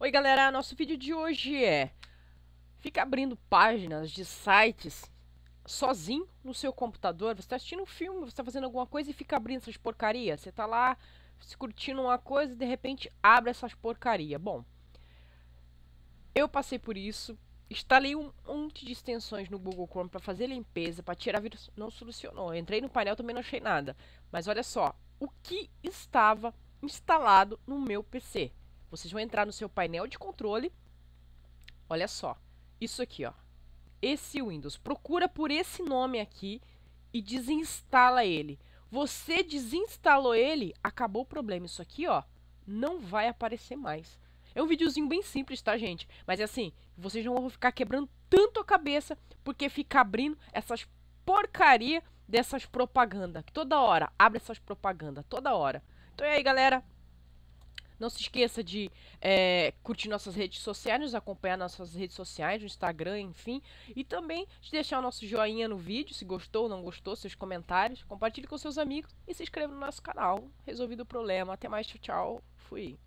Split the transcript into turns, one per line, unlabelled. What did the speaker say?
Oi galera, nosso vídeo de hoje é Fica abrindo páginas de sites sozinho no seu computador Você está assistindo um filme, você está fazendo alguma coisa e fica abrindo essas porcarias Você está lá se curtindo uma coisa e de repente abre essas porcarias Bom, eu passei por isso Instalei um monte de extensões no Google Chrome para fazer limpeza, para tirar vírus, não solucionou. entrei no painel também não achei nada. Mas olha só, o que estava instalado no meu PC. Vocês vão entrar no seu painel de controle. Olha só, isso aqui, ó. Esse Windows. Procura por esse nome aqui e desinstala ele. Você desinstalou ele, acabou o problema. Isso aqui, ó, não vai aparecer mais. É um videozinho bem simples, tá, gente? Mas é assim, vocês não vão ficar quebrando tanto a cabeça porque fica abrindo essas porcaria dessas propagandas. Toda hora, abre essas propagandas, toda hora. Então é aí, galera. Não se esqueça de é, curtir nossas redes sociais, nos acompanhar nas nossas redes sociais, no Instagram, enfim. E também de deixar o nosso joinha no vídeo, se gostou ou não gostou, seus comentários. Compartilhe com seus amigos e se inscreva no nosso canal. Resolvido o problema. Até mais, tchau, tchau. Fui.